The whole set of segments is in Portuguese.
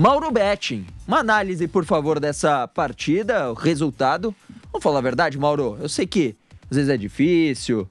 Mauro Betting, uma análise, por favor, dessa partida, o resultado. Vamos falar a verdade, Mauro? Eu sei que às vezes é difícil,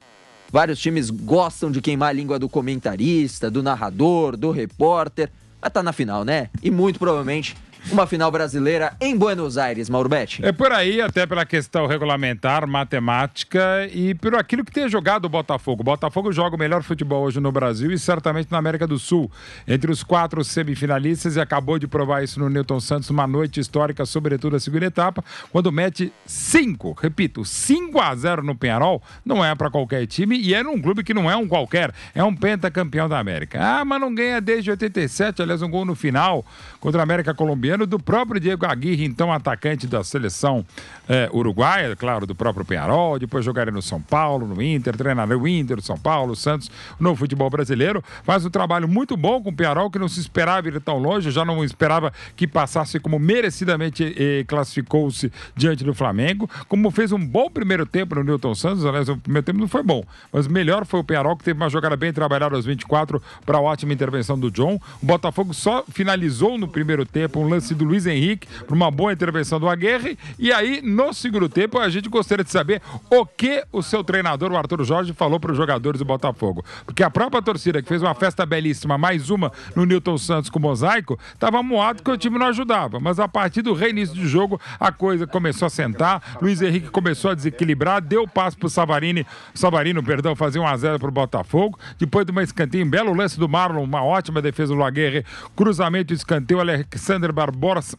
vários times gostam de queimar a língua do comentarista, do narrador, do repórter, mas tá na final, né? E muito provavelmente uma final brasileira em Buenos Aires, Mauro Betti. É por aí, até pela questão regulamentar, matemática e por aquilo que tem jogado o Botafogo. O Botafogo joga o melhor futebol hoje no Brasil e certamente na América do Sul. Entre os quatro semifinalistas, e acabou de provar isso no Newton Santos, uma noite histórica, sobretudo a segunda etapa, quando mete cinco repito, 5 a 0 no Penharol, não é para qualquer time e é num clube que não é um qualquer, é um pentacampeão da América. Ah, mas não ganha desde 87, aliás, um gol no final contra a América Colombiana governo do próprio Diego Aguirre, então atacante da seleção é, uruguaia, claro, do próprio Penharol, depois jogaria no São Paulo, no Inter, treinaria o Inter, São Paulo, Santos, no futebol brasileiro. Faz um trabalho muito bom com o Penharol, que não se esperava ir tão longe, já não esperava que passasse como merecidamente eh, classificou-se diante do Flamengo, como fez um bom primeiro tempo no Newton Santos, aliás, o primeiro tempo não foi bom, mas melhor foi o Penharol, que teve uma jogada bem trabalhada aos 24 para a ótima intervenção do John. O Botafogo só finalizou no primeiro tempo um lance lance do Luiz Henrique, por uma boa intervenção do Aguirre. E aí, no segundo tempo, a gente gostaria de saber o que o seu treinador, o Arthur Jorge, falou para os jogadores do Botafogo. Porque a própria torcida, que fez uma festa belíssima, mais uma no Newton Santos com o mosaico, estava moado que o time não ajudava. Mas a partir do reinício do jogo, a coisa começou a sentar. Luiz Henrique começou a desequilibrar, deu o passo para o Savarini, Savarino, perdão, fazer 1x0 para o Botafogo. Depois de uma escanteio, um belo lance do Marlon, uma ótima defesa do Aguirre, cruzamento, escanteio, Alexander Barbosa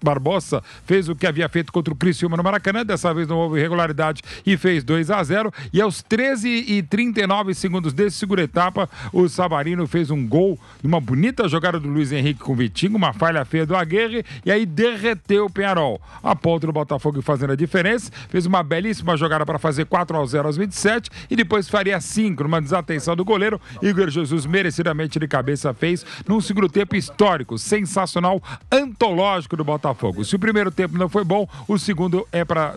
Barbosa fez o que havia feito contra o Criciúma no Maracanã, dessa vez não houve irregularidade e fez 2 a 0 E aos 13 e 39 segundos desse segundo etapa, o Savarino fez um gol, uma bonita jogada do Luiz Henrique com o Vitinho, uma falha feia do Aguirre, e aí derreteu o Penharol. A ponta do Botafogo fazendo a diferença, fez uma belíssima jogada para fazer 4 a 0 aos 27 e depois faria 5 numa desatenção do goleiro. Igor Jesus merecidamente de cabeça fez num segundo tempo histórico, sensacional, antológico do Botafogo. Se o primeiro tempo não foi bom, o segundo é para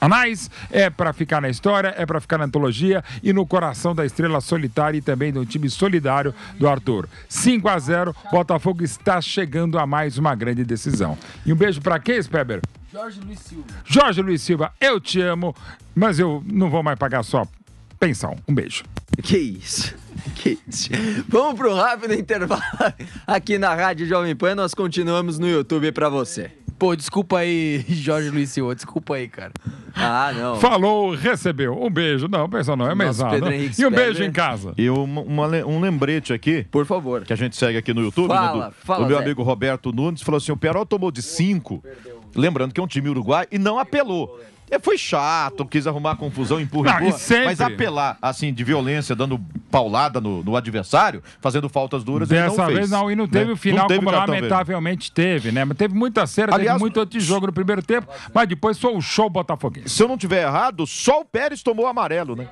anais, é para ficar na história, é para ficar na antologia e no coração da estrela solitária e também do time solidário do Arthur. 5 a 0 Botafogo está chegando a mais uma grande decisão. E um beijo para quem, Speber? Jorge Luiz Silva. Jorge Luiz Silva, eu te amo, mas eu não vou mais pagar só pensão. Um beijo. Que isso. Vamos para um rápido intervalo aqui na Rádio Jovem Pan. Nós continuamos no YouTube para você. Pô, desculpa aí, Jorge Luiz Silva, desculpa aí, cara. Ah, não. Falou, recebeu. Um beijo. Não, pessoal, não é mesado. E um beijo em casa. E um, uma, um lembrete aqui. Por favor. Que a gente segue aqui no YouTube. Né, fala, né, do, fala. O meu Zé. amigo Roberto Nunes falou assim: o Perol tomou de cinco. Lembrando que é um time uruguai e não apelou. É, foi chato, quis arrumar confusão, empurra, não, empurra. Mas apelar, assim, de violência, dando paulada no, no adversário, fazendo faltas duras, Dessa ele não vez fez, não, e não teve né? o final teve como lamentavelmente mesmo. teve, né? Mas teve muita cera, Aliás, teve muito antijogo no primeiro tempo, mas depois foi o show botafoguense. Se eu não tiver errado, só o Pérez tomou amarelo, né?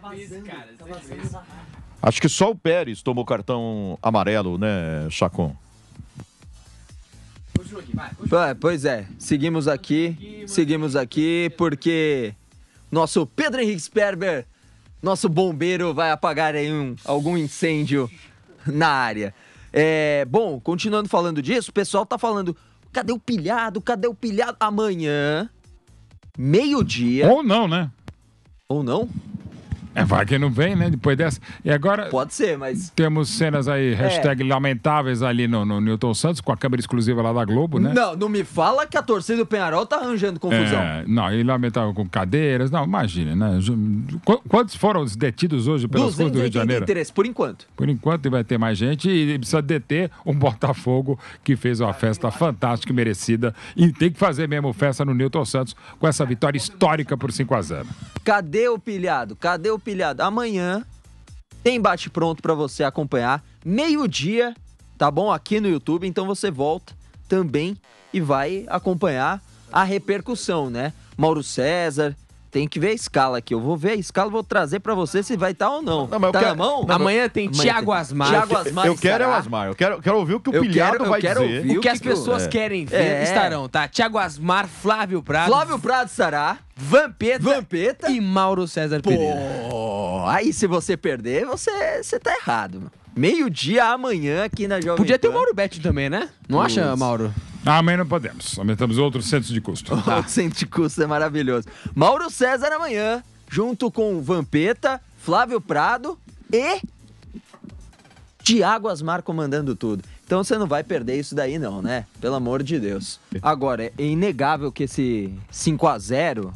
Acho que só o Pérez tomou cartão amarelo, né, Chacon? aqui, vai. pois é, seguimos aqui, seguimos aqui, porque nosso Pedro Henrique Sperber, nosso bombeiro, vai apagar aí um, algum incêndio na área. É, bom, continuando falando disso, o pessoal tá falando, cadê o pilhado, cadê o pilhado? Amanhã, meio-dia... Ou não, né? Ou não? É, vai que não vem, né? Depois dessa. E agora. Pode ser, mas. Temos cenas aí, é. hashtag é. lamentáveis ali no, no, Newton Santos, com a câmera exclusiva lá da Globo, né? Não, não me fala que a torcida do Penharol tá arranjando confusão. É, não, e lamentável com cadeiras. Não, imagina, né? Quantos foram os detidos hoje pelas coisas do Rio de Janeiro? por enquanto. Por enquanto vai ter mais gente e precisa deter um Botafogo que fez uma festa fantástica e merecida. E tem que fazer mesmo festa no Newton Santos com essa vitória histórica por 5 a 0 Cadê o pilhado? Cadê o pilhado? Amanhã tem bate pronto para você acompanhar, meio-dia, tá bom? Aqui no YouTube, então você volta também e vai acompanhar a repercussão, né? Mauro César, tem que ver a escala aqui. Eu vou ver a escala, vou trazer para você se vai estar tá ou não. não mas tá eu quero... na mão? Não, amanhã tem Tiago Thiago Asmar. Thiago é Asmar eu, quero é o Asmar. Eu quero, quero ouvir o que o eu pilhado quero, vai quero dizer. o que, as pessoas é. querem ver é. estarão, tá? Thiago Asmar, Flávio Prado. Flávio Prado estará. Vampeta, Vampeta e Mauro César Pô, Pereira. Aí se você perder, você, você tá errado, mano. Meio-dia amanhã aqui na Jovem Podia Pan. ter o Mauro Beto também, né? Não acha, Mauro? Ah, amanhã não podemos. Aumentamos outro centro de custo. Outro centro de custo é maravilhoso. Mauro César amanhã, junto com Vampeta, Flávio Prado e Tiago Asmar comandando tudo. Então você não vai perder isso daí não, né? Pelo amor de Deus. Agora, é inegável que esse 5 a 0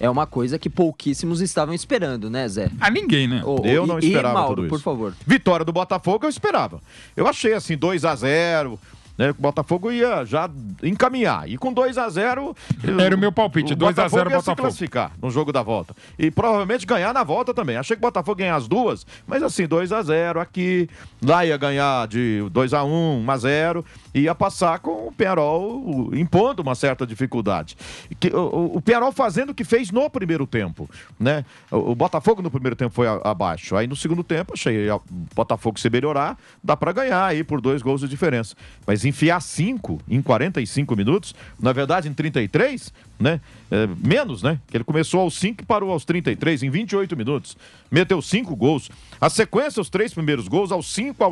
é uma coisa que pouquíssimos estavam esperando, né, Zé? A ninguém, né? Oh, eu e, não esperava e Mauro, tudo isso. por favor. Vitória do Botafogo eu esperava. Eu achei assim 2 a 0, né, o Botafogo ia já encaminhar. E com 2 a 0 Era o meu palpite, 2 x 0 Botafogo. Ia Botafogo. se classificar no jogo da volta. E provavelmente ganhar na volta também. Achei que o Botafogo ganhar as duas, mas assim, 2 a 0 aqui, lá ia ganhar de 2 a 1, 1 x 0 ia passar com o Penarol impondo uma certa dificuldade. Que, o, o Penarol fazendo o que fez no primeiro tempo, né? O, o Botafogo no primeiro tempo foi a, abaixo. Aí no segundo tempo, achei o Botafogo se melhorar, dá para ganhar aí por dois gols de diferença. Mas enfiar cinco em 45 minutos, na verdade em 33, né? É, menos, né? Que ele começou aos cinco, e parou aos 33, em 28 minutos. Meteu cinco gols. A sequência, os três primeiros gols, aos 5,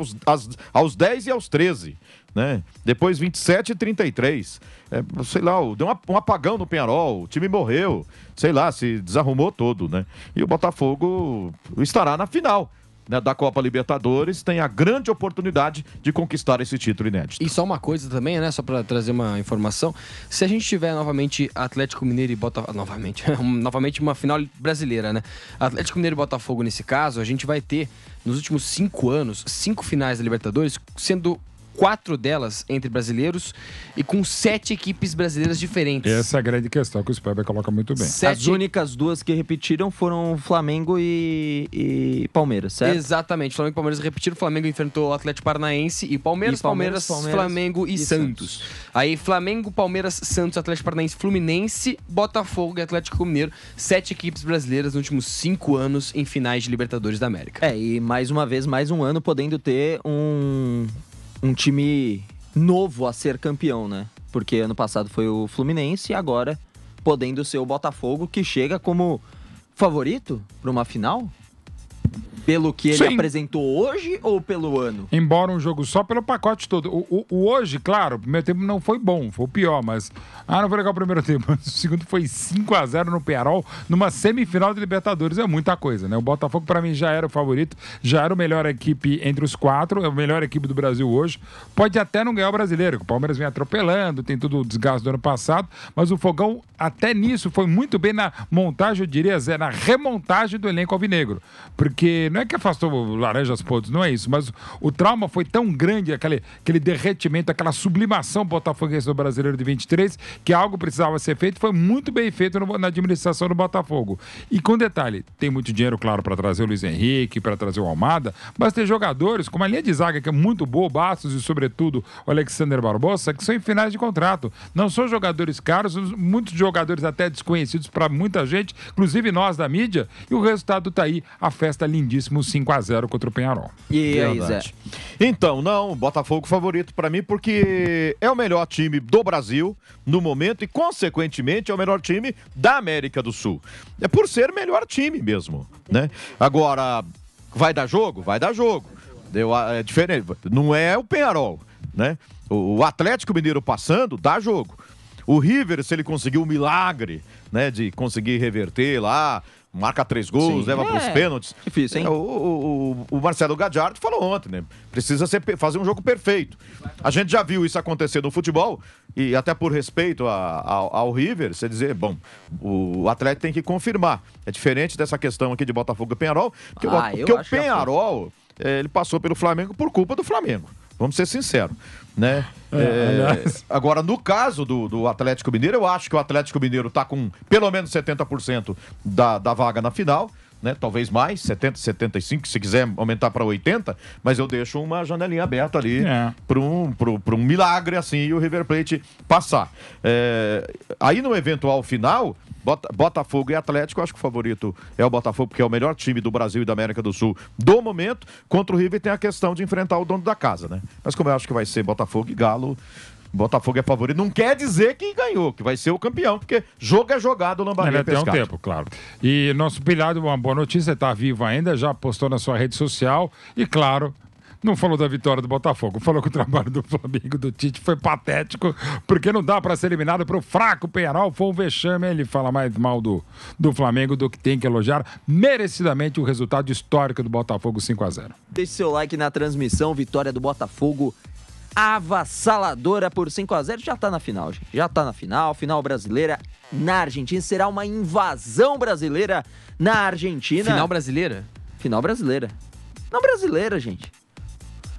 aos, dez aos e aos 13 né? Depois 27 e 33. É, sei lá, deu um apagão no Penharol, o time morreu, sei lá, se desarrumou todo, né? E o Botafogo estará na final. Né, da Copa Libertadores tem a grande oportunidade de conquistar esse título inédito. E só uma coisa também, né, só para trazer uma informação, se a gente tiver novamente Atlético Mineiro e Botafogo, novamente, novamente uma final brasileira, né? Atlético Mineiro e Botafogo nesse caso, a gente vai ter nos últimos cinco anos cinco finais da Libertadores sendo quatro delas entre brasileiros e com sete equipes brasileiras diferentes. Essa é a grande questão que o Sperber coloca muito bem. Sete... As únicas duas que repetiram foram Flamengo e, e Palmeiras, certo? Exatamente. Flamengo e Palmeiras repetiram. Flamengo enfrentou o Atlético Paranaense e Palmeiras, e Palmeiras, Palmeiras, Palmeiras, Flamengo e, e Santos. Santos. Aí Flamengo, Palmeiras, Santos, Atlético Paranaense, Fluminense, Botafogo e Atlético Mineiro. Sete equipes brasileiras nos últimos cinco anos em finais de Libertadores da América. É, e mais uma vez, mais um ano podendo ter um um time novo a ser campeão, né? Porque ano passado foi o Fluminense e agora podendo ser o Botafogo que chega como favorito para uma final? pelo que ele Sim. apresentou hoje ou pelo ano? Embora um jogo só, pelo pacote todo. O, o, o, hoje, claro, o primeiro tempo não foi bom, foi o pior, mas. Ah, não foi legal o primeiro tempo. O segundo foi 5 a 0 no Pearol, numa semifinal de Libertadores. É muita coisa, né? O Botafogo, para mim, já era o favorito, já era o melhor equipe entre os quatro, é a melhor equipe do Brasil hoje. Pode até não ganhar o brasileiro, o Palmeiras vem atropelando, tem tudo o desgaste do ano passado, mas o Fogão, até nisso, foi muito bem na montagem, eu diria, Zé, na remontagem do elenco alvinegro. Porque não é que afastou laranjas podres, não é isso, mas o trauma foi tão grande, aquele, aquele derretimento, aquela sublimação botafoguense do Brasileiro de 23, que algo precisava ser feito, foi muito bem feito no, na administração do Botafogo. E com detalhe, tem muito dinheiro, claro, para trazer o Luiz Henrique, para trazer o Almada, mas tem jogadores como a linha de zaga, que é muito boa, Bastos e, sobretudo, o Alexander Barbosa, que são em finais de contrato. Não são jogadores caros, muitos jogadores até desconhecidos para muita gente, inclusive nós da mídia, e o resultado está aí, a festa lindíssima belíssimo 5 a 0 contra o Penharol. E aí, Zé? Então, não, Botafogo favorito para mim porque é o melhor time do Brasil no momento e consequentemente é o melhor time da América do Sul. É por ser melhor time mesmo, né? Agora vai dar jogo, vai dar jogo. Deu ah, é diferente, não é o Penharol, né? O Atlético Mineiro passando dá jogo. O River, se ele conseguiu um milagre, né, de conseguir reverter lá, marca três gols, Sim. leva é. para os pênaltis. Difícil, hein? É, o, o, o Marcelo Gadiardo falou ontem, né? Precisa ser, fazer um jogo perfeito. A gente já viu isso acontecer no futebol e até por respeito a, a, ao River, você dizer, bom, o atleta tem que confirmar. É diferente dessa questão aqui de Botafogo e Penharol, porque, ah, o, porque o é Penharol, é, ele passou pelo Flamengo por culpa do Flamengo. Vamos ser sinceros. Né? É, é agora, no caso do, do Atlético Mineiro, eu acho que o Atlético Mineiro está com pelo menos 70% da, da vaga na final né? Talvez mais, 70, 75, se quiser aumentar para 80, mas eu deixo uma janelinha aberta ali é. para um, pro, pro um milagre assim e o River Plate passar. É, aí no eventual final, Botafogo e Atlético, acho que o favorito é o Botafogo, porque é o melhor time do Brasil e da América do Sul do momento. Contra o River tem a questão de enfrentar o dono da casa, né? Mas como eu acho que vai ser Botafogo e Galo, Botafogo é favorito. Não quer dizer que ganhou, que vai ser o campeão, porque jogo é jogado, Ele é tem um tempo, claro. E nosso pilhado, uma boa notícia, está vivo ainda, já postou na sua rede social e, claro, não falou da vitória do Botafogo, falou que o trabalho do Flamengo do Tite foi patético, porque não dá para ser eliminado para o fraco Penharol, foi um vexame. Ele fala mais mal do, do Flamengo do que tem que elogiar merecidamente o resultado histórico do Botafogo 5 a 0 Deixe seu like na transmissão, vitória do Botafogo avassaladora por 5 a 0 Já tá na final, gente. Já tá na final. Final brasileira na Argentina. Será uma invasão brasileira na Argentina. Final brasileira? Final brasileira. Não brasileira, gente.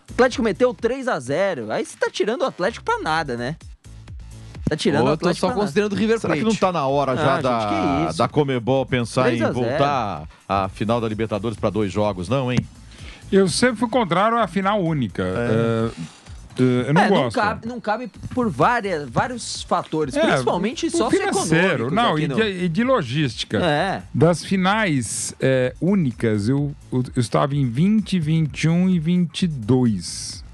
O Atlético meteu 3 a 0 Aí você tá tirando o Atlético pra nada, né? Tá tirando Ô, Eu tô só considerando o River Plate. Será que não tá na hora ah, já ah, da, gente, é da Comebol pensar em voltar a final da Libertadores para dois jogos, não, hein? Eu sempre fui contrário à final única. É. Uh, eh, eu não é, gosto. Não cabe, não cabe, por várias, vários fatores, é, principalmente financeiro. Não, e de, no... e de logística. É. Das finais é, únicas, eu, eu, eu, estava em 20, 21 e 22.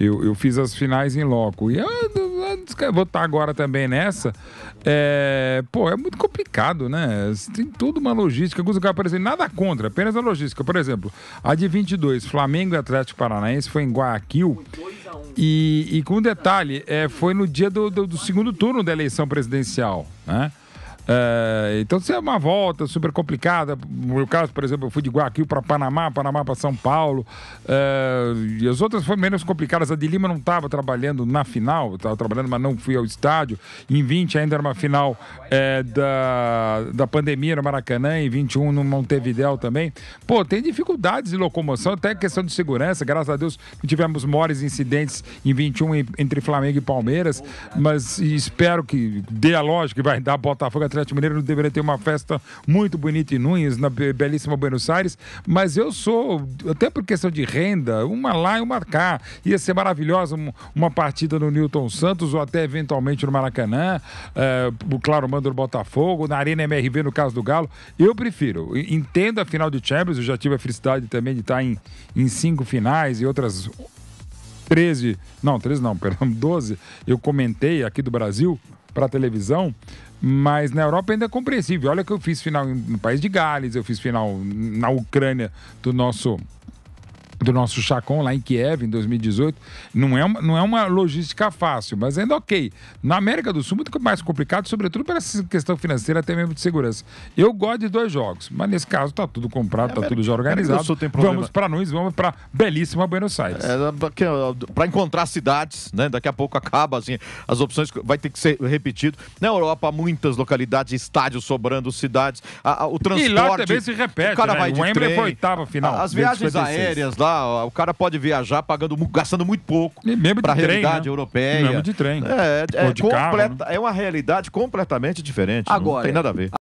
Eu, eu fiz as finais em loco. E eu, votar tá agora também nessa, é, pô, é muito complicado, né? Tem toda uma logística. Alguns lugares nada contra, apenas a logística. Por exemplo, a de 22, Flamengo e Atlético Paranaense foi em Guayaquil. E, e com detalhe, é, foi no dia do, do, do segundo turno da eleição presidencial, né? É, então, se é uma volta super complicada, no meu caso, por exemplo, eu fui de Guaquil para Panamá, Panamá para São Paulo, é, e as outras foram menos complicadas. A de Lima não estava trabalhando na final, estava trabalhando, mas não fui ao estádio. Em 20 ainda era uma final é, da, da pandemia no Maracanã, em 21 no Montevidéu também. Pô, tem dificuldades de locomoção, até questão de segurança. Graças a Deus não tivemos mores incidentes em 21 entre Flamengo e Palmeiras, mas espero que dê a lógica que vai dar Botafogo Atlético Mineiro deveria ter uma festa muito bonita em Nunes, na belíssima Buenos Aires. Mas eu sou, até por questão de renda, uma lá e uma cá. Ia ser maravilhosa uma partida no Newton Santos ou até eventualmente no Maracanã. É, claro, mando no Botafogo, na Arena MRV, no caso do Galo. Eu prefiro. Entendo a final de Champions, eu já tive a felicidade também de estar em, em cinco finais e outras 13, não, 13 não, perdão, 12, eu comentei aqui do Brasil para televisão. Mas na Europa ainda é compreensível. Olha que eu fiz final no país de Gales, eu fiz final na Ucrânia do nosso do nosso Chacon lá em Kiev em 2018. Não é uma, não é uma logística fácil, mas ainda ok. Na América do Sul, muito mais complicado, sobretudo pela questão financeira, até mesmo de segurança. Eu gosto de dois jogos, mas nesse caso tá tudo comprado, é, tá tudo já organizado. Vamos para Nunes, vamos para belíssima Buenos Aires. É, para encontrar cidades, né? Daqui a pouco acaba assim, as opções vai ter que ser repetido. Na Europa, muitas localidades, estádios sobrando, cidades, a, a, o transporte. E lá também se repete. O cara né? vai de o trem, foi oitava final. A, as viagens aéreas lá tá? O cara pode viajar pagando, gastando muito pouco para a realidade trem, né? europeia. Mesmo de trem. É, é, é, completa, carro, né? é uma realidade completamente diferente. Agora, não tem nada a ver.